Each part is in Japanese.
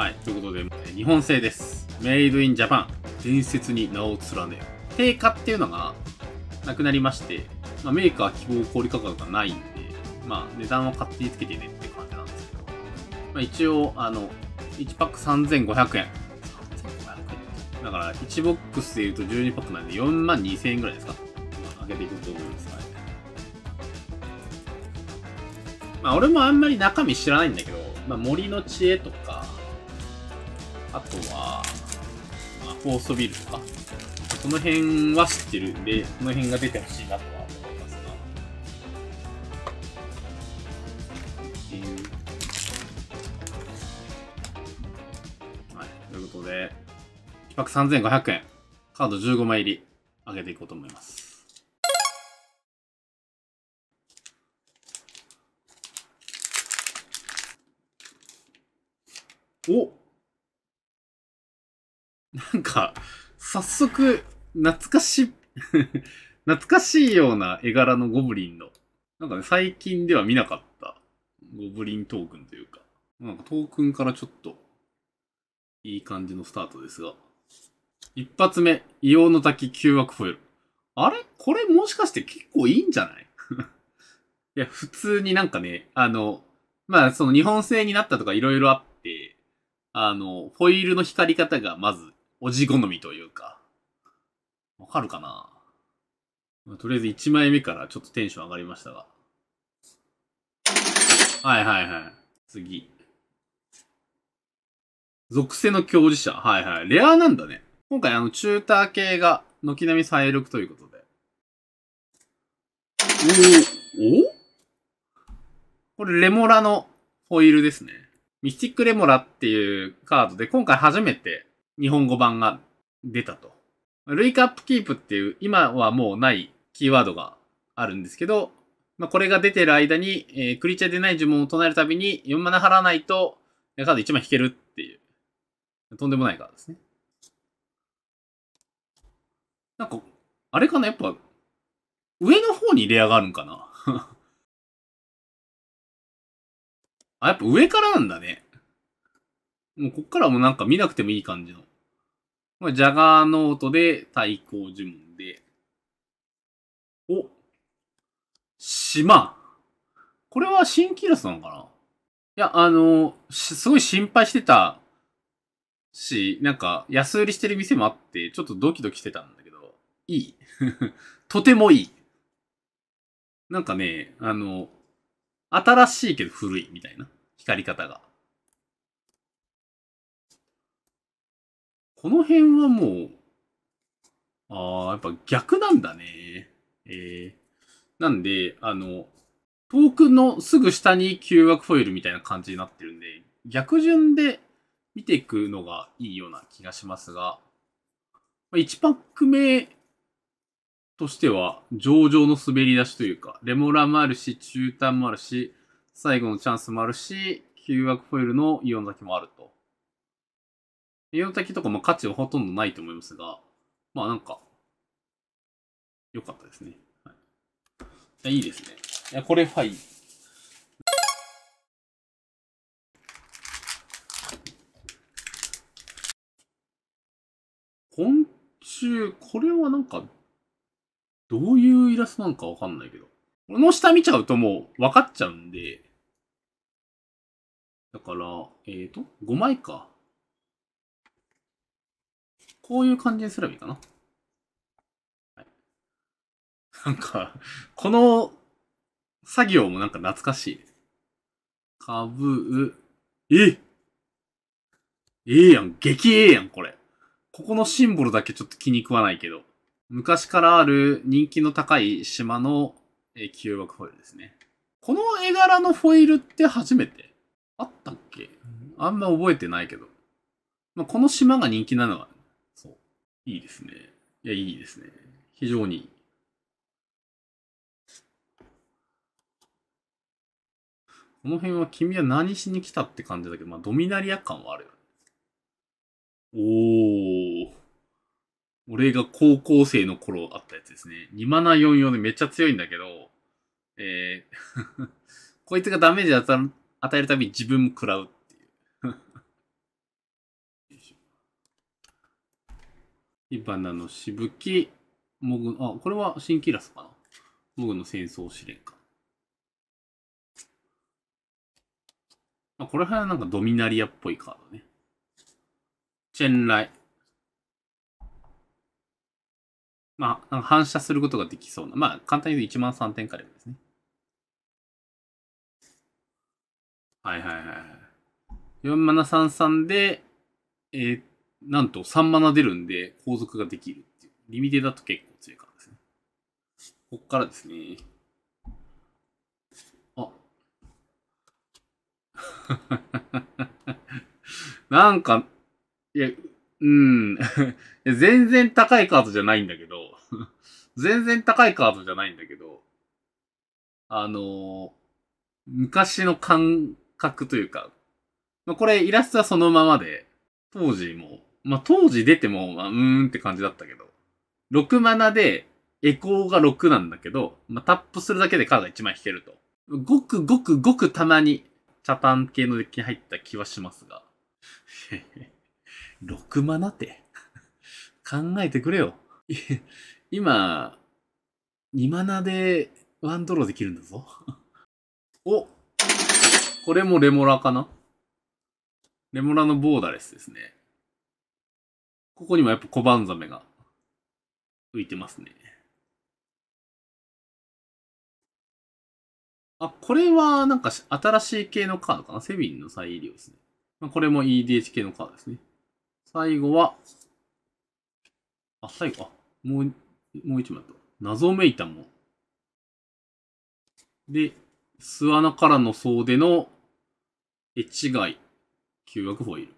はい、ということで、日本製です。メイドインジャパン、伝説に名を連ねる。定価っていうのがなくなりまして、まあ、メーカー希望小売価格がないんで、まあ、値段は勝手につけてねって感じなんですけど、まあ、一応、あの、1パック3500円。3500円だから、1ボックスで言うと12パックなんで4万2000円ぐらいですか。まあ、上げていくと思うまですね。まあ、俺もあんまり中身知らないんだけど、まあ、森の知恵とか、あとは、まあ、フォーストビルとか、その辺は知ってるんで、その辺が出てほしいなとは思いますが。いう。はい、ということで、1泊3500円、カード15枚入り、上げていこうと思います。おなんか、早速、懐かし、懐かしいような絵柄のゴブリンの、なんかね、最近では見なかったゴブリントークンというか、なんかトークンからちょっと、いい感じのスタートですが。一発目、硫黄の滝旧惑フォイル。あれこれもしかして結構いいんじゃない いや、普通になんかね、あの、まあ、その日本製になったとか色々あって、あの、フォイルの光り方がまずおじ好みというか。わかるかな、まあ、とりあえず1枚目からちょっとテンション上がりましたが。はいはいはい。次。属性の教授者。はいはい。レアなんだね。今回あの、チューター系が軒並み再録ということで。おおこれレモラのホイールですね。ミスティックレモラっていうカードで、今回初めて日本語版が出たと。ルイカップキープっていう今はもうないキーワードがあるんですけど、まあ、これが出てる間に、えー、クリーチャーでない呪文を唱えるたびに4マナ払わないとカード1枚引けるっていう、とんでもないカードですね。なんか、あれかなやっぱ、上の方にレアがあるんかな あ、やっぱ上からなんだね。もうこっからはもうなんか見なくてもいい感じの。まジャガーノートで対抗呪文で。お島これは新キラスなのかないや、あの、すごい心配してたし、なんか、安売りしてる店もあって、ちょっとドキドキしてたんだけど、いい。とてもいい。なんかね、あの、新しいけど古いみたいな光り方が。この辺はもう、ああ、やっぱ逆なんだね。えー、なんで、あの、遠くのすぐ下に旧枠フォイルみたいな感じになってるんで、逆順で見ていくのがいいような気がしますが、1パック目としては上々の滑り出しというか、レモラもあるし、中端もあるし、最後のチャンスもあるし、旧枠フォイルのイオン咲きもあると。栄養的とかも価値はほとんどないと思いますが、まあなんか、良かったですね。はい、いいですね。いや、これファイ。昆虫、これはなんか、どういうイラストなのかわかんないけど。この下見ちゃうともう分かっちゃうんで、だから、えっ、ー、と、5枚か。こういう感じにすればいいかな。はい、なんか、この作業もなんか懐かしい。かぶう、えええやん、激ええやん、これ。ここのシンボルだけちょっと気に食わないけど。昔からある人気の高い島の旧枠フォイルですね。この絵柄のフォイルって初めてあったっけあんま覚えてないけど。まあ、この島が人気なのはいいですね。いや、いいですね。非常にいい。この辺は君は何しに来たって感じだけど、まあ、ドミナリア感はあるよね。おー。俺が高校生の頃あったやつですね。2マナ44でめっちゃ強いんだけど、えー こいつがダメージ与えるたび自分も食らう火花のしぶき、モグ、あ、これは新キラスかな。モグの戦争試練か。あ、これはなんかドミナリアっぽいカードね。チェンライ。まあ、反射することができそうな。まあ、簡単に言うと1万3点からですね。はいはいはい。4733で、えー、っなんと3マナ出るんで、後続ができるっていう。リミテだと結構強いからですね。こっからですね。あ。なんか、いや、うん。全然高いカードじゃないんだけど、全然高いカードじゃないんだけど、あのー、昔の感覚というか、まあ、これイラストはそのままで、当時もまあ、当時出ても、まあ、うーんって感じだったけど、6マナで、エコーが6なんだけど、まあ、タップするだけでカード1枚引けると。ごくごくごくたまに、チャタン系のデッキに入った気はしますが。6マナって考えてくれよ。今、2マナでワンドローできるんだぞ。おこれもレモラかなレモラのボーダレスですね。ここにもやっぱ小判ザメが浮いてますね。あ、これはなんか新しい系のカードかなセビンの再利用ですね。まあ、これも EDH 系のカードですね。最後は、あ、最後、あ、もう、もう一枚と。謎めいたもん。で、巣穴からの総出の、ガイ、旧悪ホイール。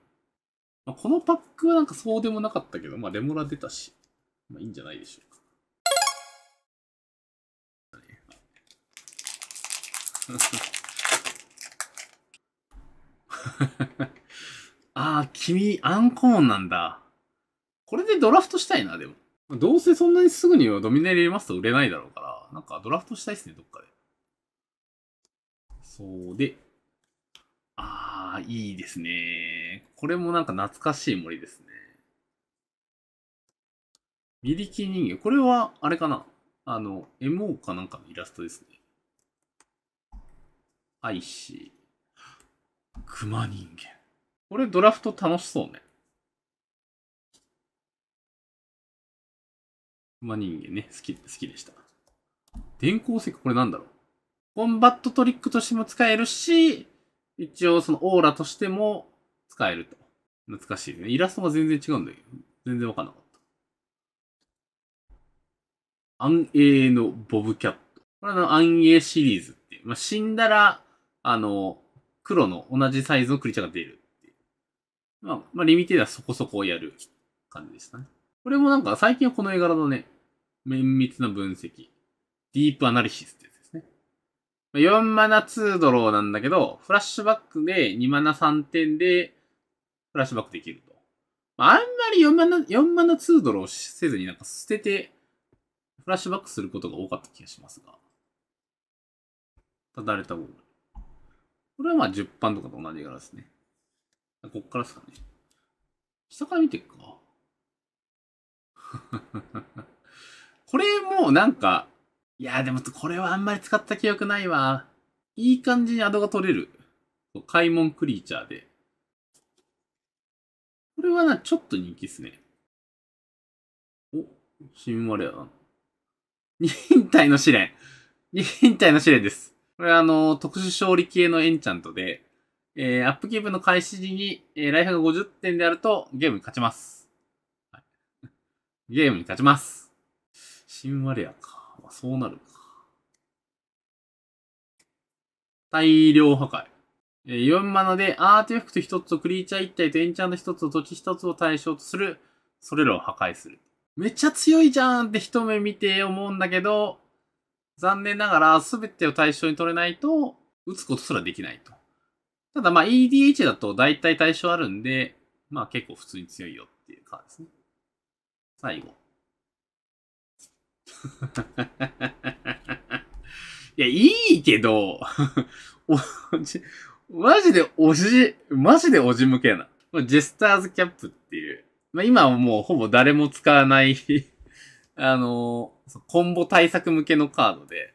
まあ、このパックはなんかそうでもなかったけど、まあ、レモラ出たし、まあ、いいんじゃないでしょうか。ああ、君、アンコーンなんだ。これでドラフトしたいな、でも。どうせそんなにすぐにドミネ入れますと売れないだろうから、なんかドラフトしたいっすね、どっかで。そうで、ああ、あいいですね。これもなんか懐かしい森ですね。ミリキ人形。これは、あれかなあの、MO かなんかのイラストですね。アイシー。熊人間。これドラフト楽しそうね。熊人間ね、好き、好きでした。電光石これなんだろうコンバットトリックとしても使えるし、一応そのオーラとしても使えると。難しいね。イラストが全然違うんだけど、全然わかんなかった。暗影のボブキャット。これの暗影シリーズっていう。まあ、死んだら、あの、黒の同じサイズのクリーチャーが出るっていう。まあ、まあ、リミテーダーそこそこやる感じでしたね。これもなんか最近はこの絵柄のね。綿密な分析。ディープアナリシスって4マナ2ドローなんだけど、フラッシュバックで2マナ3点で、フラッシュバックできると。あ、んまり4マナ、4マナ2ドローせずになんか捨てて、フラッシュバックすることが多かった気がしますが。ただれたボール。これはまあ10番とかと同じ柄ですね。こっからですかね。下から見ていくか。これもなんか、いやーでもこれはあんまり使った記憶ないわ。いい感じにアドが取れる。開門クリーチャーで。これはな、ちょっと人気っすね。お、しんレアだな。忍耐の試練。忍耐の試練です。これはあの、特殊勝利系のエンチャントで、えー、アップキープの開始時に、えー、ライフが50点であると、ゲームに勝ちます。はい、ゲームに勝ちます。シンレアか。そうなるか。大量破壊。えー、4マナでアーティファクト1つとクリーチャー1体とエンチャント1つと土地1つを対象とする、それらを破壊する。めっちゃ強いじゃんって一目見て思うんだけど、残念ながら全てを対象に取れないと、打つことすらできないと。ただまあ EDH だと大体対象あるんで、まあ結構普通に強いよっていう感じですね。最後。いや、いいけど、おじ、マジでおじ、マジでおじ向けな。ジェスターズキャップっていう、まあ、今はもうほぼ誰も使わない あのー、コンボ対策向けのカードで、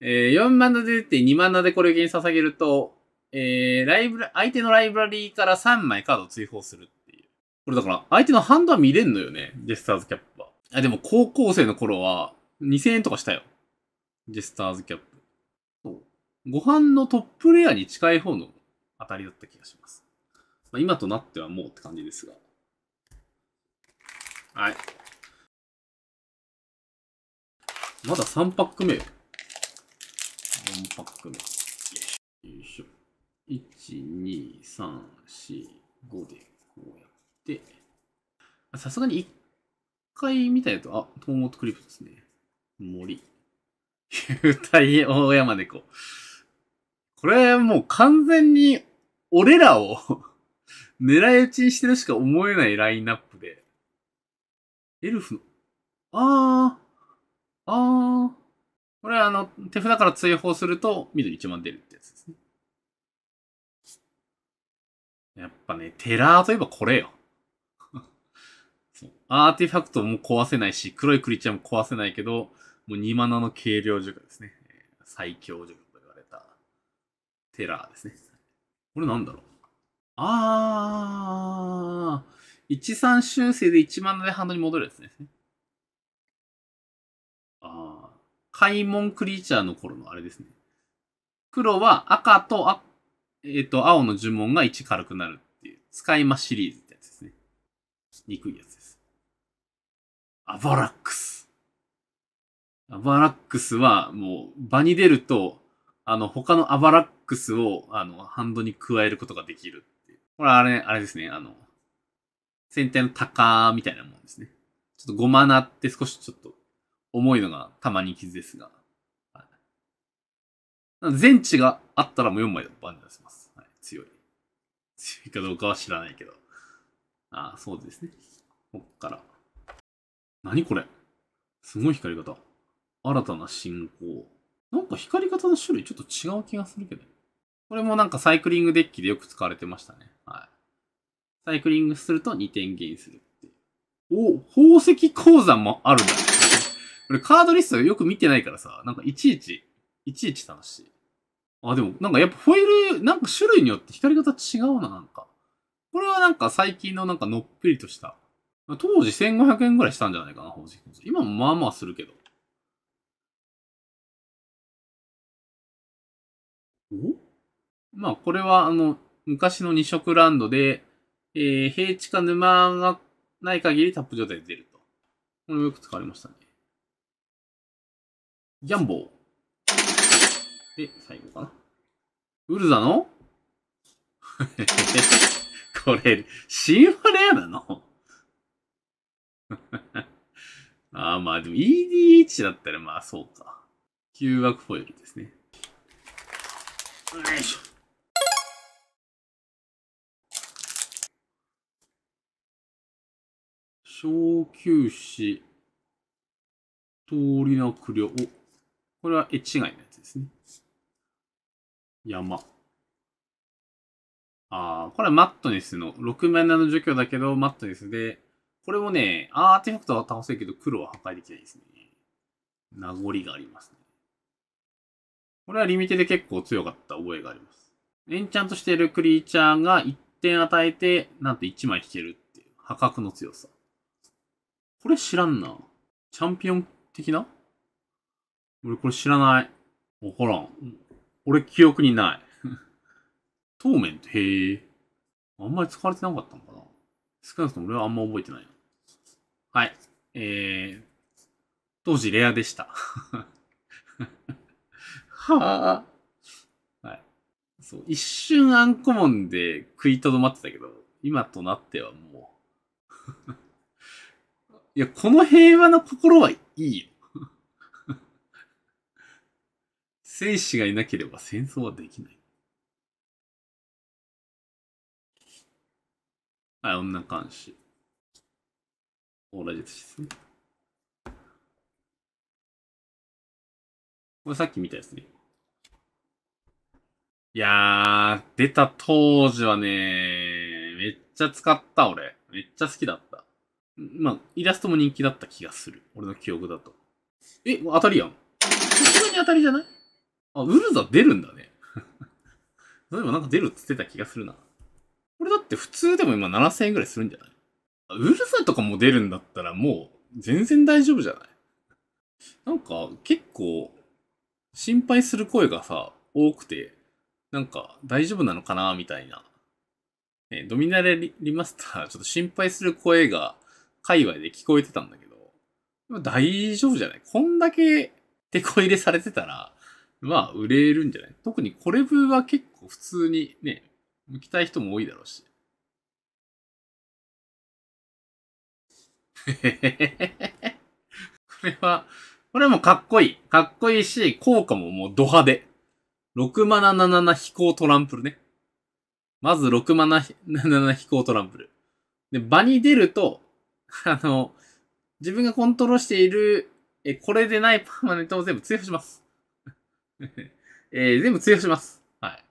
えー、4マナで出て2マナでこれに捧げると、えー、ライブラ、相手のライブラリーから3枚カードを追放するっていう。これだから、相手のハンドは見れんのよね、ジェスターズキャップは。あ、でも高校生の頃は2000円とかしたよ。ジェスターズキャップ。ご飯のトップレアに近い方の当たりだった気がします。まあ、今となってはもうって感じですが。はい。まだ3パック目。4パック目。よいしょ。1、2、3、4、5でこうやって。さすがに1回見たやつ、あ、トーモートクリフですね。森。幽体大山猫。これもう完全に俺らを 狙い撃ちにしてるしか思えないラインナップで。エルフの、あー、あー。これはあの、手札から追放すると緑一万出るってやつですね。やっぱね、テラーといえばこれよ。アーティファクトも壊せないし、黒いクリーチャーも壊せないけど、もう2マナの軽量呪去ですね。最強呪去と言われた、テラーですね。これなんだろうあー、13修正で1マナでハンドに戻るやつですね。あー、開門クリーチャーの頃のあれですね。黒は赤とえっ、ー、と、青の呪文が1軽くなるっていう、使い魔シリーズってやつですね。憎いやつです。アバラックス。アバラックスは、もう、場に出ると、あの、他のアバラックスを、あの、ハンドに加えることができるっていう。これあれ、あれですね、あの、先隊のタカみたいなもんですね。ちょっとゴマナって少しちょっと、重いのがたまに傷ですが。全、知、があったらもう4枚でバンジャーします。はい、強い。強いかどうかは知らないけど。ああ、そうですね。こっから。何これすごい光り方。新たな進行。なんか光り方の種類ちょっと違う気がするけど。これもなんかサイクリングデッキでよく使われてましたね。はい。サイクリングすると2点ゲインするってお、宝石鉱山もあるんだ。これカードリストよく見てないからさ、なんかいちいち、いちいち楽しい。あ、でもなんかやっぱフォイル、なんか種類によって光り方違うな、なんか。これはなんか最近のなんかのっぺりとした当時1500円ぐらいしたんじゃないかな、ほうじき今もまあまあするけど。おまあ、これは、あの、昔の二色ランドで、えー、平地か沼がない限りタップ状態で出ると。これもよく使われましたね。ジャンボー。で、最後かな。ウルザの これ、神話レアなの ああ、まあでも EDH だったらまあそうか。9枠フォイルですね。よいしょ。小休止、通りの苦慮。これは絵違いのやつですね。山。ああ、これはマットネスの、6面7の除去だけど、マットネスで、これもね、アーティファクトは倒せるけど黒は破壊できないですね。名残がありますね。これはリミテで結構強かった覚えがあります。エンチャントしているクリーチャーが1点与えて、なんと1枚引けるっていう破格の強さ。これ知らんな。チャンピオン的な俺これ知らない。わからん。俺記憶にない。トーメント、へえ。あんまり使われてなかったのかな少なくとも俺はあんま覚えてないな。はい。えー、当時レアでした。はあ。はい。そう、一瞬アンコモンで食いとどまってたけど、今となってはもういや、この平和な心はいいよ。戦士がいなければ戦争はできない。はい、女監視。同じですね。これさっき見たやつね。いやー、出た当時はね、めっちゃ使った俺。めっちゃ好きだった。まあ、イラストも人気だった気がする。俺の記憶だと。え、当たりやん。普通に当たりじゃないあ、ウルザ出るんだね。そういえばなんか出るっ言ってた気がするな。これだって普通でも今7000円ぐらいするんじゃないウルフとかも出るんだったらもう全然大丈夫じゃないなんか結構心配する声がさ、多くて、なんか大丈夫なのかなみたいな。ね、ドミナレリマスター、ちょっと心配する声が界隈で聞こえてたんだけど、大丈夫じゃないこんだけ手こ入れされてたら、まあ売れるんじゃない特にコレブは結構普通にね、向きたい人も多いだろうし。これは、これもかっこいい。かっこいいし、効果ももうド派手。6777飛行トランプルね。まず6777飛行トランプル。で、場に出ると、あの、自分がコントロールしている、え、これでないパーマネントを全部追用します。えー、全部追用します。はい。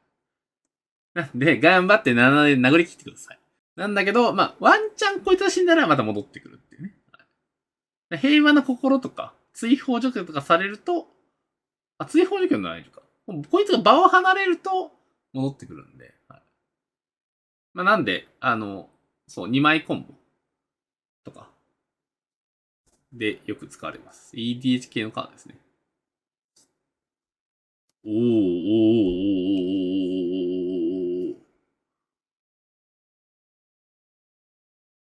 なんで、頑張って7で殴り切ってください。なんだけど、まあ、ワンチャンこいつが死んだらまた戻ってくるっていうね。平和な心とか、追放除去とかされると、あ、追放除去のないのか。こいつが場を離れると戻ってくるんで。はい、まあ、なんで、あの、そう、2枚コンボとかでよく使われます。EDH 系のカードですね。おーおーおー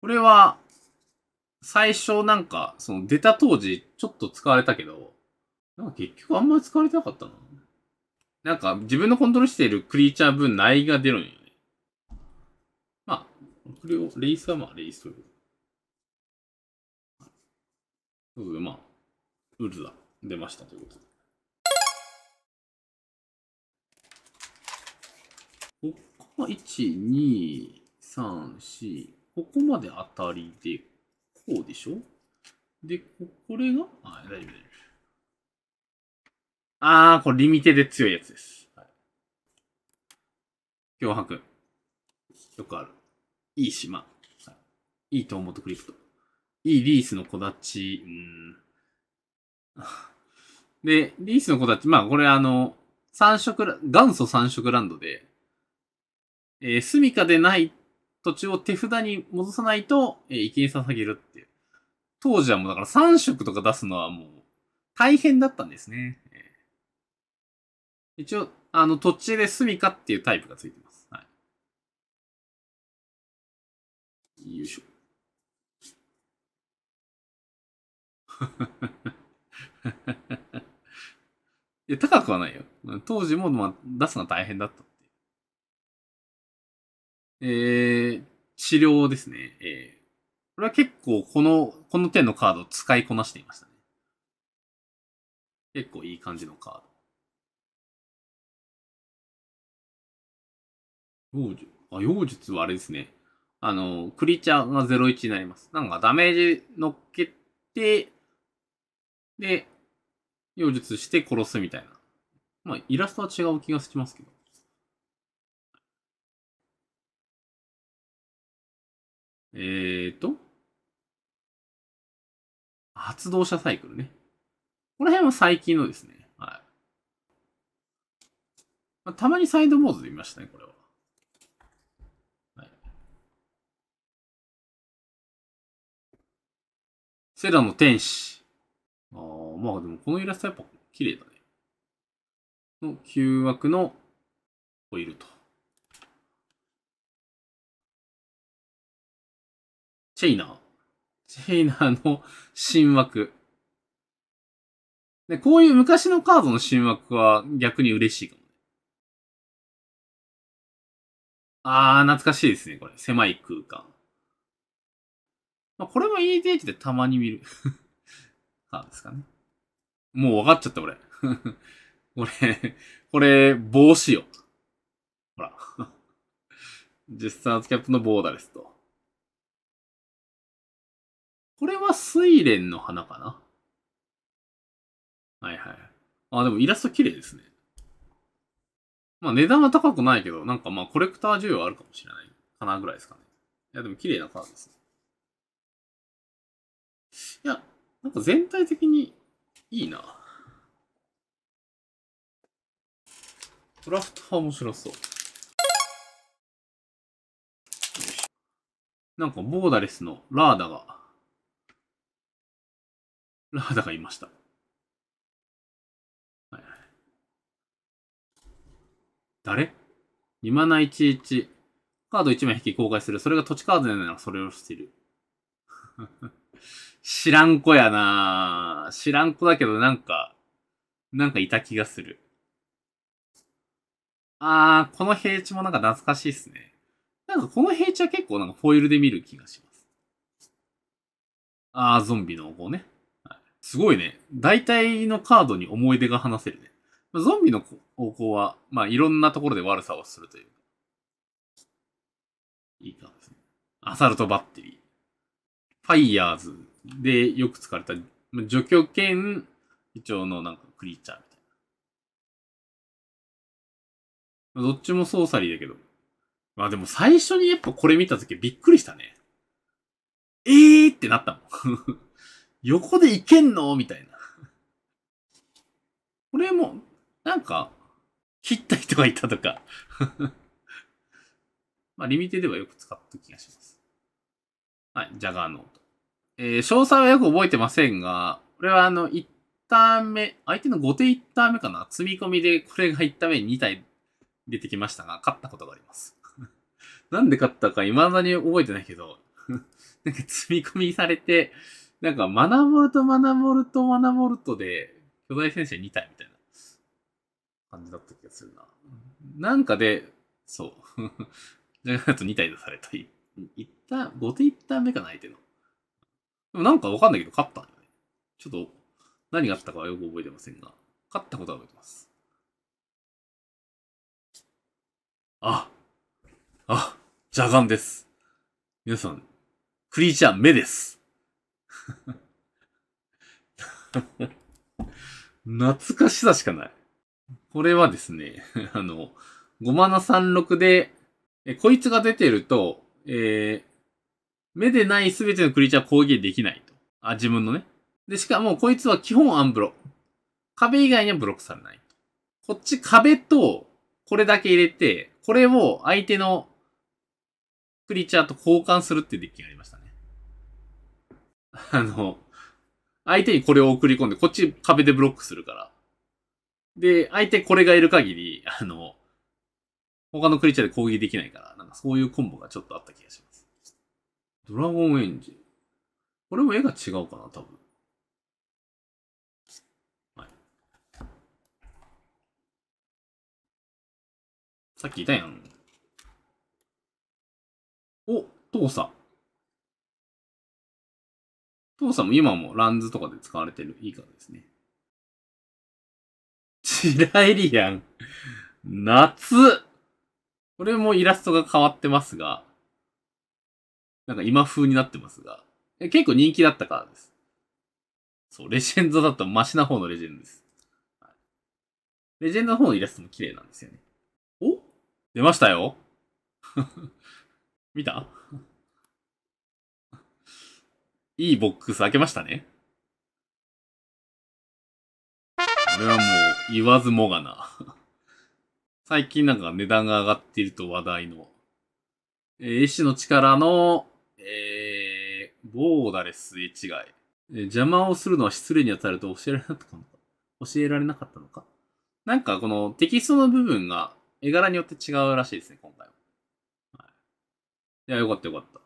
これは、最初なんか、その出た当時、ちょっと使われたけど、なんか結局あんまり使われてなかったな。なんか自分のコントロールしているクリーチャー分内が出るんよね。まあ、これを、レイスはまあレイスという。ということで、まあ、ウルダ出ましたということで。ここは1、2、3、4、ここまで当たりで、こうでしょで、これが、あ、大丈夫、大丈夫。あー、これリミテで強いやつです。はい、脅迫。よくある。いい島。はい、いいトウモトクリプト。いいリースの小立ち。うん。で、リースの子立ち、まあこれあの、三色、元祖三色ランドで、えー、住処でない土地を手札に戻さないと、えー、生贄捧げるっていう。当時はもうだから3色とか出すのはもう大変だったんですね。えー、一応、あの、土地で住みかっていうタイプがついてます。はい。よいしょ。いや、高くはないよ。当時も、まあ、出すのは大変だった。えー、治療ですね。えー、これは結構この、この手のカードを使いこなしていましたね。結構いい感じのカード。妖術、あ、妖術はあれですね。あの、クリーチャーが01になります。なんかダメージ乗っけて、で、妖術して殺すみたいな。まあ、イラストは違う気がしますけど。えっ、ー、と、発動者サイクルね。この辺は最近のですね。はい。まあ、たまにサイドボードで見ましたね、これは。はい、セラの天使。ああ、まあでもこのイラストやっぱ綺麗だね。の、旧枠の、オイルと。チェイナー。チェイナーの新枠。で、こういう昔のカードの新枠は逆に嬉しいかも。あー、懐かしいですね、これ。狭い空間。まあ、これも EDH でたまに見る。カードですかね。もう分かっちゃった、これ。こ れ、これ、帽子よ。ほら。ジェスターズキャップのボーダレスと。これは睡蓮の花かなはいはい。あ、でもイラスト綺麗ですね。まあ値段は高くないけど、なんかまあコレクター需要あるかもしれないかなぐらいですかね。いやでも綺麗なカードですね。いや、なんか全体的にいいな。ドラフトは面白そう。なんかボーダレスのラーダがラダがいました。はい、誰 ?2 マナ11。カード1枚引き公開する。それが土地カードならそれをしている。知らん子やな知らん子だけどなんか、なんかいた気がする。あー、この平地もなんか懐かしいっすね。なんかこの平地は結構なんかフォイルで見る気がします。あー、ゾンビの子ね。すごいね。大体のカードに思い出が話せるね。ゾンビの方向は、まあ、いろんなところで悪さをするという。いいカードですね。アサルトバッテリー。ファイヤーズでよく使われた、除去兼、一応のなんかクリーチャーみたいな。どっちもソーサリーだけど。まあでも最初にやっぱこれ見たときびっくりしたね。えーってなったもん横でいけんのみたいな。これも、なんか、切った人がいたとか まあ、リミテではよく使った気がします。はい、ジャガーノート。えー、詳細はよく覚えてませんが、これはあの、1ターン目、相手の5手1ターン目かな積み込みで、これが1ターン目に2体出てきましたが、勝ったことがあります。なんで勝ったか未だに覚えてないけど なんか積み込みされて、なんか、マナモルト、マナモルト、マナモルトで、巨大戦車2体みたいな感じだった気がするな。なんかで、そう。じゃあと2体出された。いった5手いった目かな、相手の。でもなんかわかんないけど、勝ったんよね。ちょっと、何があったかはよく覚えてませんが、勝ったことは覚えてます。あ、あ、邪眼です。皆さん、クリーチャー目です。懐かしさしかない。これはですね、あの、5736で、え、こいつが出てると、えー、目でないすべてのクリーチャー攻撃できないと。あ、自分のね。で、しかもこいつは基本アンブロ。壁以外にはブロックされない。こっち壁と、これだけ入れて、これを相手のクリーチャーと交換するっていうデッキがありました。あの、相手にこれを送り込んで、こっち壁でブロックするから。で、相手これがいる限り、あの、他のクリーチャーで攻撃できないから、なんかそういうコンボがちょっとあった気がします。ドラゴンエンジン。これも絵が違うかな、多分。はい。さっきいたやん。お、トさん。父さんも今もランズとかで使われてるいいからですね。チラエリアン。夏これもイラストが変わってますが、なんか今風になってますが、結構人気だったからです。そう、レジェンドだとマシな方のレジェンドです。はい、レジェンドの方のイラストも綺麗なんですよね。お出ましたよ 見たいいボックス開けましたね。これはもう言わずもがな最近なんか値段が上がっていると話題の、えー、師の力の、えー、ボーダレスへ違い、えー、邪魔をするのは失礼に当たると教えられなかったのか教えられなかったのかなんかこのテキストの部分が絵柄によって違うらしいですね、今回はい。いや、よかったよかった。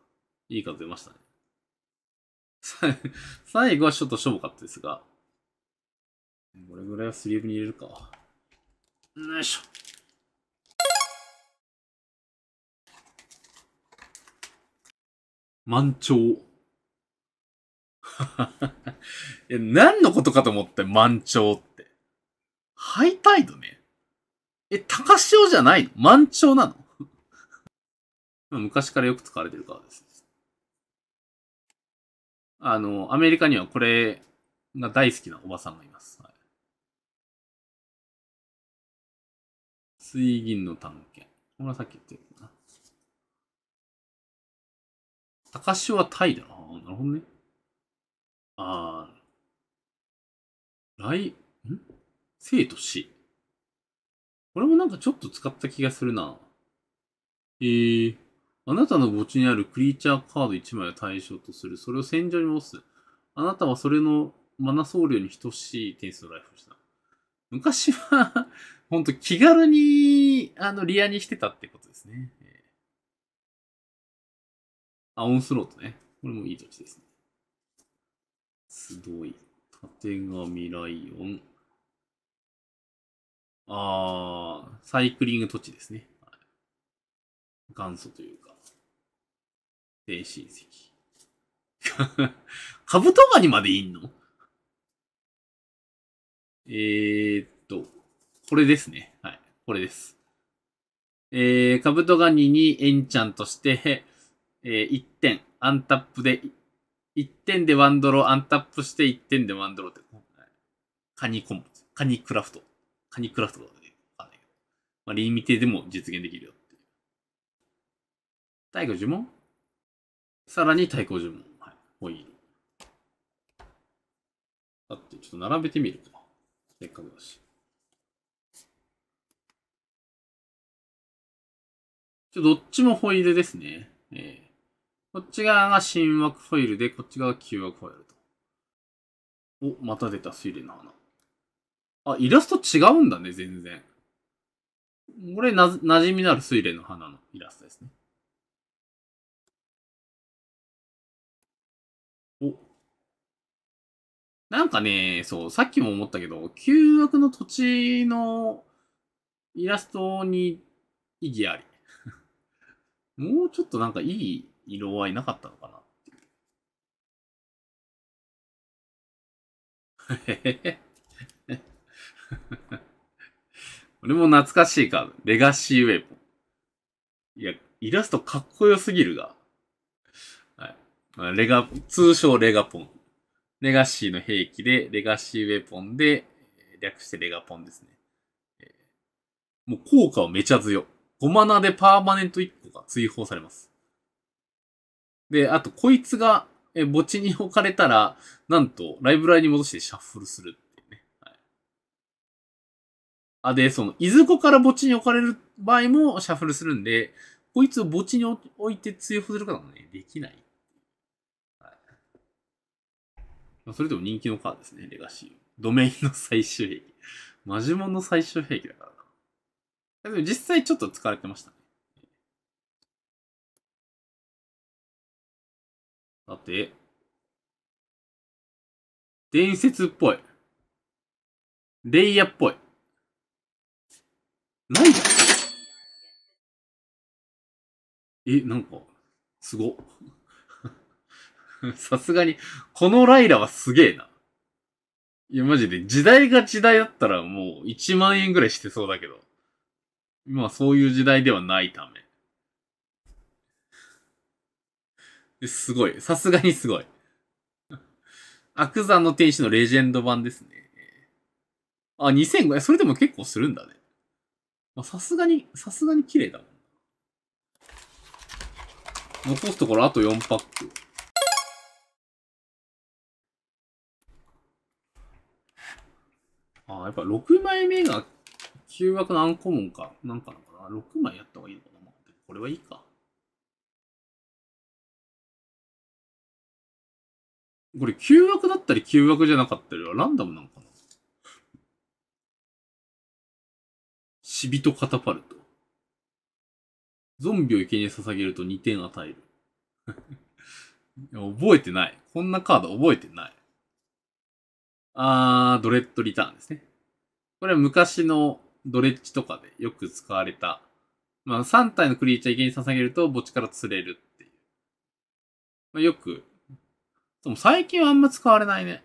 いい数出ましたね。最後はちょっとしょぼかったですが。これぐらいはスリーブに入れるか。よいしょ。満潮。い や、何のことかと思って、満潮って。ハイタイドね。え、高潮じゃないの満潮なの 昔からよく使われてるからです。あの、アメリカにはこれが大好きなおばさんがいます。はい、水銀の探検。これはさっき言ってるな。高潮はタイだな。なるほどね。ああ。来、ん生と死。これもなんかちょっと使った気がするな。ええーあなたの墓地にあるクリーチャーカード1枚を対象とする。それを戦場に戻す。あなたはそれのマナ総量に等しい点数のライフをした。昔はほんと気軽に、あの、リアにしてたってことですね。あ、オンスロートね。これもいい土地ですね。すごい。縦紙ライオン。あー、サイクリング土地ですね。元祖というか。低親戚。カブトガニまでいんのえー、っと、これですね。はい。これです。えー、カブトガニにエンチャンとして、えー、1点、アンタップで、1点でワンドロー、アンタップして1点でワンドローって、カニコンボ、カニクラフト、カニクラフトだね。わんいまあ、リミテでも実現できるよって呪文さらに対抗呪文。はい。ホイール。だって、ちょっと並べてみるか。せっかくだし。ちょ、どっちもホイールですね。ええー、こっち側が新枠ホイールで、こっち側が旧枠ホイールと。お、また出た、水蓮の花。あ、イラスト違うんだね、全然。これな、馴染みのある水蓮の花のイラストですね。なんかね、そう、さっきも思ったけど、旧枠の土地のイラストに意義あり。もうちょっとなんかいい色合いなかったのかな 俺も懐かしいか。レガシーウェポン。いや、イラストかっこよすぎるが。はい。レガ、通称レガポン。レガシーの兵器で、レガシーウェポンで、略してレガポンですね。もう効果はめちゃ強。5マナでパーマネント1個が追放されます。で、あと、こいつが、え、墓地に置かれたら、なんと、ライブラリに戻してシャッフルするっていうね。はい。あ、で、その、いずこから墓地に置かれる場合もシャッフルするんで、こいつを墓地に置いて追放することもね、できない。まあ、それでも人気のカードですね、レガシー。ドメインの最終兵器。マジモンの最終兵器だからな。でも実際ちょっと疲れてましたね。さて。伝説っぽい。レイヤーっぽい。ないだえ、なんか、すご。さすがに、このライラはすげえな。いや、マジで、時代が時代だったらもう1万円ぐらいしてそうだけど。今はそういう時代ではないため。すごい。さすがにすごい。悪山の天使のレジェンド版ですね。あ、2500、それでも結構するんだね。まさすがに、さすがに綺麗だもん。残すところあと4パック。ああ、やっぱ6枚目が9枠のアンコモンか。なんかなのかな。6枚やった方がいいのかな。これはいいか。これ9枠だったり9枠じゃなかったりはランダムなのかな死人とカタパルト。ゾンビを池に捧げると2点与える。覚えてない。こんなカード覚えてない。あドレッドリターンですね。これは昔のドレッジとかでよく使われた。まあ、3体のクリーチャー池に捧げると墓地から釣れるっていう。まあ、よく。でも最近はあんま使われないね。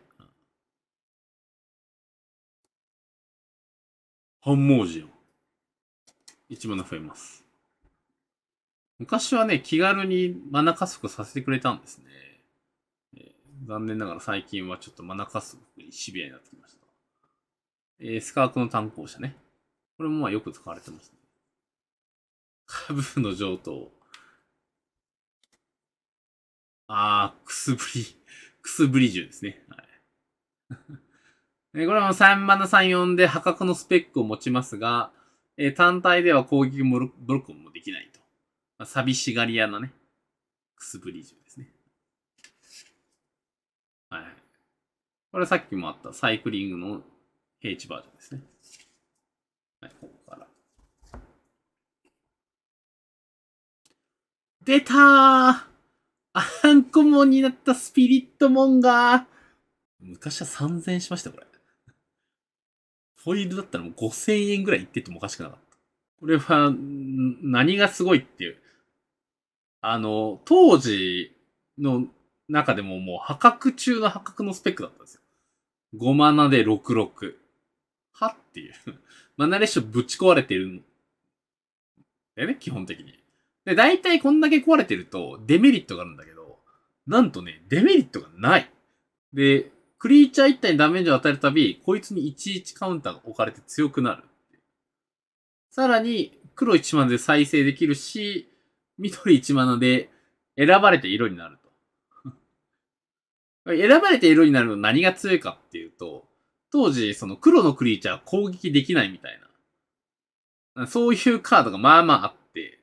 反毛ジオン。1マナ増えます。昔はね、気軽にマナ加速させてくれたんですね。残念ながら最近はちょっと真中すスにシビアになってきました。えー、スカークの担当者ね。これもまあよく使われてますね。株の上等。あー、くすぶり、くすぶり銃ですね。はい。これも3マナ3、4で破格のスペックを持ちますが、えー、単体では攻撃もブロックもできないと。まあ、寂しがり屋なね、くすぶり銃ですね。これさっきもあったサイクリングの平地バージョンですね。はい、ここから。出たーあんこもになったスピリットモンが昔は3000円しました、これ。ホイールだったらもう5000円ぐらいいっててもおかしくなかった。これは、何がすごいっていう。あの、当時の中でももう破格中の破格のスペックだったんですよ。5マナで66。はっていう。マナレッシュぶち壊れてるんだよね、基本的に。で、大体こんだけ壊れてると、デメリットがあるんだけど、なんとね、デメリットがない。で、クリーチャー1体にダメージを与えるたび、こいつに11カウンターが置かれて強くなる。さらに、黒1万で再生できるし、緑1マナで選ばれて色になる。選ばれて色になるの何が強いかっていうと、当時、その黒のクリーチャー攻撃できないみたいな。そういうカードがまあまああって、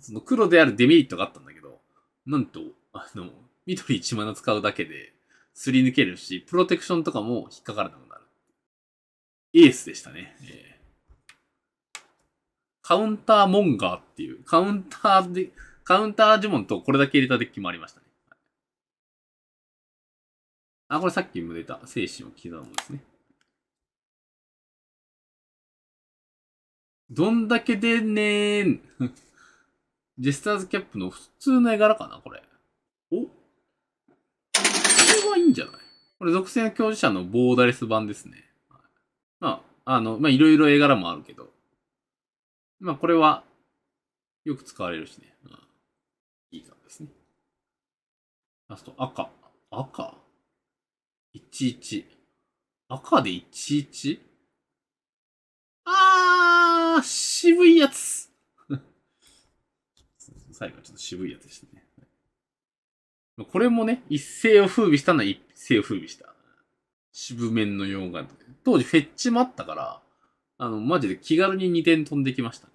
その黒であるデメリットがあったんだけど、なんと、あの、緑一マナ使うだけで、すり抜けるし、プロテクションとかも引っかからなくなる。エースでしたね。えー、カウンターモンガーっていう、カウンターで、カウンター呪文とこれだけ入れたデッキもありました。あ、これさっきも出た、精神を刻むんですね。どんだけでねーん。ジェスターズキャップの普通の絵柄かな、これ。おこれはいいんじゃないこれ、属性の教授者のボーダレス版ですね。まあ、あの、まあ、いろいろ絵柄もあるけど。まあ、これは、よく使われるしね。うん、いい感じですね。ラスト、赤。赤11。赤で 11? あー、渋いやつ 最後はちょっと渋いやつでしたね。これもね、一世を風靡したのは一世を風靡した。渋面の溶岩。当時フェッチもあったから、あの、マジで気軽に2点飛んできましたね。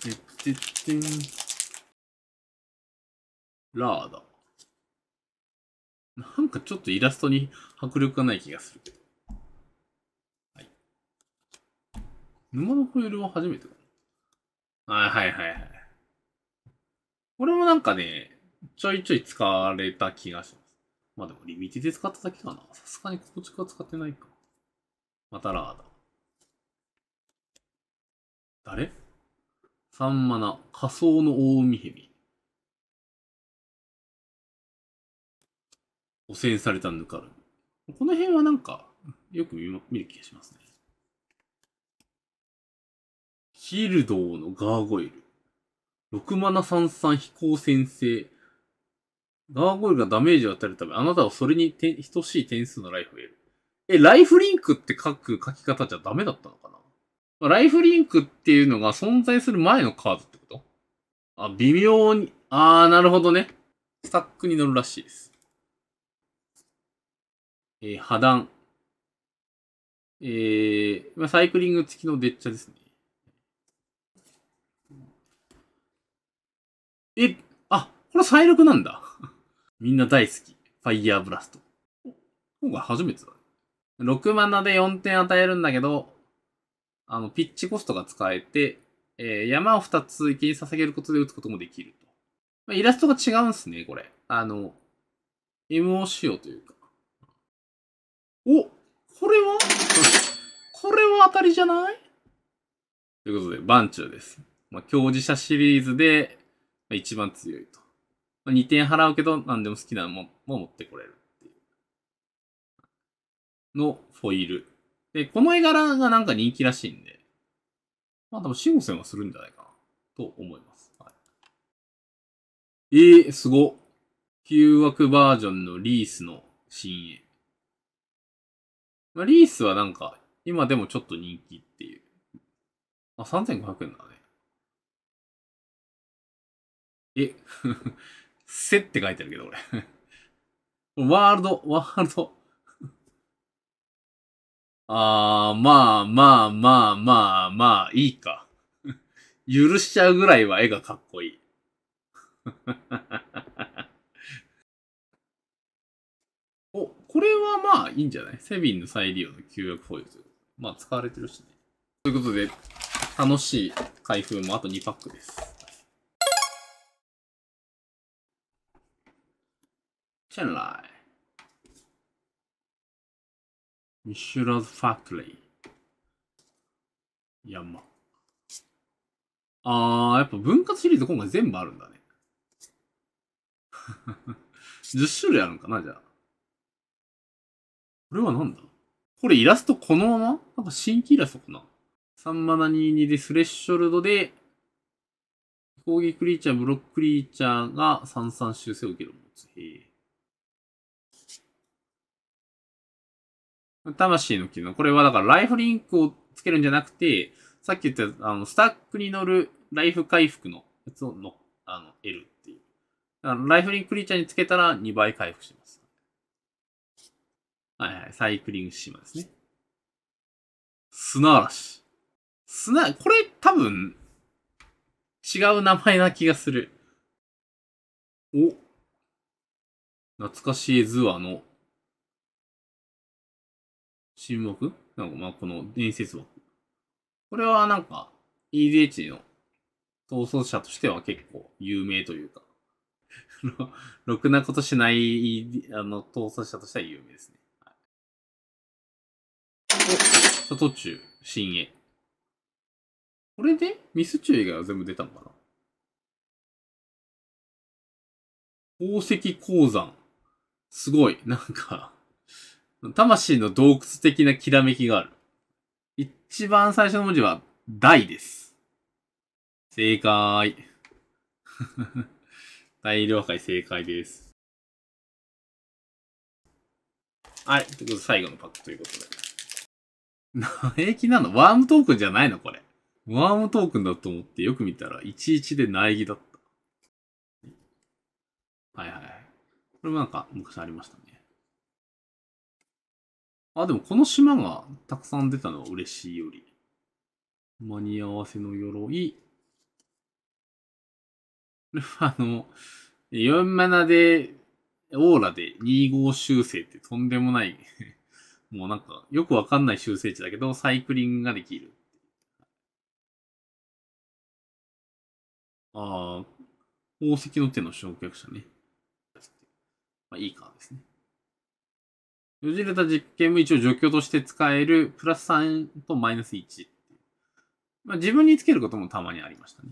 てってってん。ラーだ。なんかちょっとイラストに迫力がない気がするけど。はい。沼のホイールは初めてかな。はいはいはい。これもなんかね、ちょいちょい使われた気がします。まあでもリミティで使っただけかな。さすがにこっちら使ってないか。またラーだ。誰サンマナ、仮想の大海蛇。汚染されたぬかるみ。この辺はなんか、よく見る気がしますね。ヒルドーのガーゴイル。6733飛行先生。ガーゴイルがダメージを与えるため、あなたはそれに等しい点数のライフを得る。え、ライフリンクって書く書き方じゃダメだったのかなライフリンクっていうのが存在する前のカードってことあ、微妙に。あー、なるほどね。スタックに乗るらしいです。えー、破断。えー、まサイクリング付きのデッチャですね。え、あ、これ再録なんだ。みんな大好き。ファイヤーブラスト。今回初めてだ、ね。6マナで4点与えるんだけど、あの、ピッチコストが使えて、えー、山を2つ池に捧げることで打つこともできると。まイラストが違うんすね、これ。あの、m o 仕様というか。おこれは これは当たりじゃないということで、番中です。まあ、強自者シリーズで、一番強いと。まあ、2点払うけど、何でも好きなもの持ってこれるっていう。の、フォイル。で、この絵柄がなんか人気らしいんで、まあ多分4、5戦はするんじゃないかな、と思います。はい、えー、すご。旧枠バージョンのリースの新絵。まあ、リースはなんか、今でもちょっと人気っていう。あ、3500円だね。え、せって書いてあるけど、俺ワールド、ワールド。あー、まあまあまあまあまあ、いいか。許しちゃうぐらいは絵がかっこいい。これはまあいいんじゃないセビンの再利用の旧約法有とまあ使われてるしね。ということで、楽しい開封もあと2パックです。チェンライ。ミシュラズファクトリー。山。あー、やっぱ分割シリーズ今回全部あるんだね。10 種類あるんかな、じゃあ。これはなんだこれイラストこのままなんか新規イラストかな ?3 マナ22でスレッショルドで、攻撃クリーチャー、ブロッククリーチャーが33修正を受けるもつ。へ魂の機能。これはだからライフリンクをつけるんじゃなくて、さっき言ったあのスタックに乗るライフ回復のやつをのあの得るっていう。ライフリンククリーチャーにつけたら2倍回復します。はいはい、サイクリングシーマですね。砂嵐。砂、これ多分、違う名前な気がする。お。懐かしい図話の、沈黙なんかまあこの伝説枠。これはなんか、EDH の逃走者としては結構有名というか、ろくなことしない、あの、逃走者としては有名ですね。お、里中、新鋭。これでミス注意が全部出たのかな宝石鉱山。すごい。なんか魂の洞窟的なきらめきがある。一番最初の文字は、大です。正解。大量解正解です。はい。ということで、最後のパックということで。苗 木なのワームトークンじゃないのこれ。ワームトークンだと思ってよく見たら、11で苗木だった。はいはい。これもなんか昔ありましたね。あ、でもこの島がたくさん出たのは嬉しいより。間に合わせの鎧。これはあの、4マナで、オーラで2号修正ってとんでもないもうなんか、よくわかんない修正値だけど、サイクリングができる。ああ、宝石の手の焼却者ね。まあ、いいカーですね。よじれた実験も一応除去として使える、プラス3とマイナス1。まあ、自分につけることもたまにありましたね。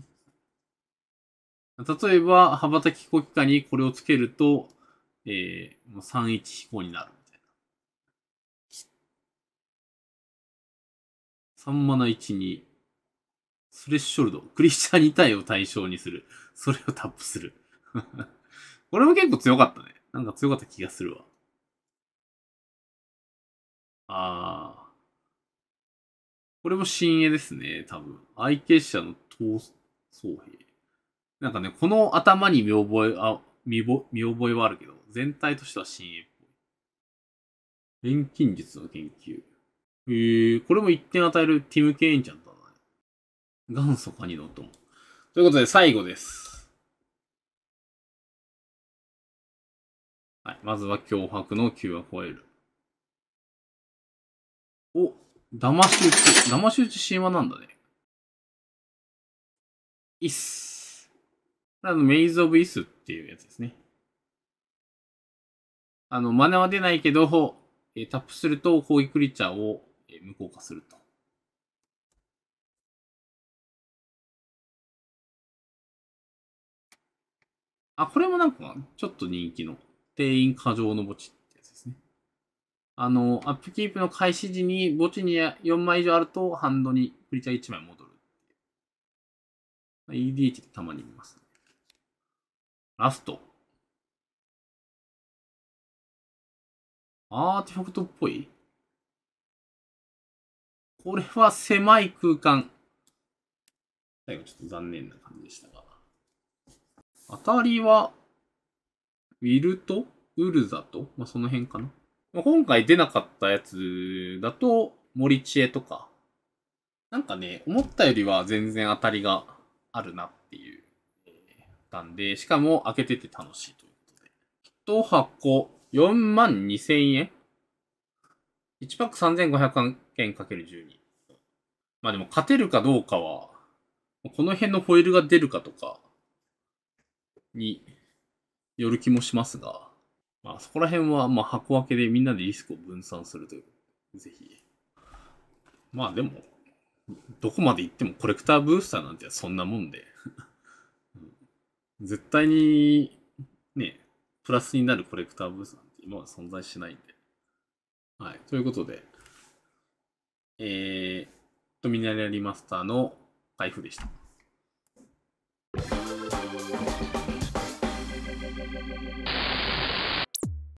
例えば、羽ばたき飛行機下にこれをつけると、えー、もう31飛行になる。3マナ1、に、スレッショルド。クリスチャー2体を対象にする。それをタップする。これも結構強かったね。なんか強かった気がするわ。あー。これも新鋭ですね、多分。愛犬者の闘争兵。なんかね、この頭に見覚え、あ、見覚えはあるけど、全体としては新鋭っぽい。錬金術の研究。えー、これも1点与えるティム・ケインちゃんだな。元祖カニの友。ということで、最後です。はい。まずは、脅迫の9は超える。お、騙し討ち。騙し討ち神話なんだね。イス。あの、メイズ・オブ・イスっていうやつですね。あの、真似は出ないけど、えー、タップすると攻撃クリーチャーを無効化すると。あ、これもなんか、ちょっと人気の、定員過剰の墓地ってやつですね。あの、アップキープの開始時に墓地に4枚以上あると、ハンドにプリチャー1枚戻る。EDH ってたまに見ます、ね。ラスト。アーティファクトっぽいこれは狭い空間。最後ちょっと残念な感じでしたが。当たりは、ウィルトウルザとまあ、その辺かな。まあ、今回出なかったやつだと、森知恵とか。なんかね、思ったよりは全然当たりがあるなっていう、えー、たんで、しかも開けてて楽しいということで。一箱4万2000円1パック3500円かける12。まあでも勝てるかどうかは、この辺のホイールが出るかとか、による気もしますが、まあそこら辺はまあ箱分けでみんなでリスクを分散するという、ぜひ。まあでも、どこまで行ってもコレクターブースターなんてそんなもんで絶対にね、プラスになるコレクターブースなんて今は存在しないんで。はい。ということで、えー、ドミナリアリマスターの開封でした。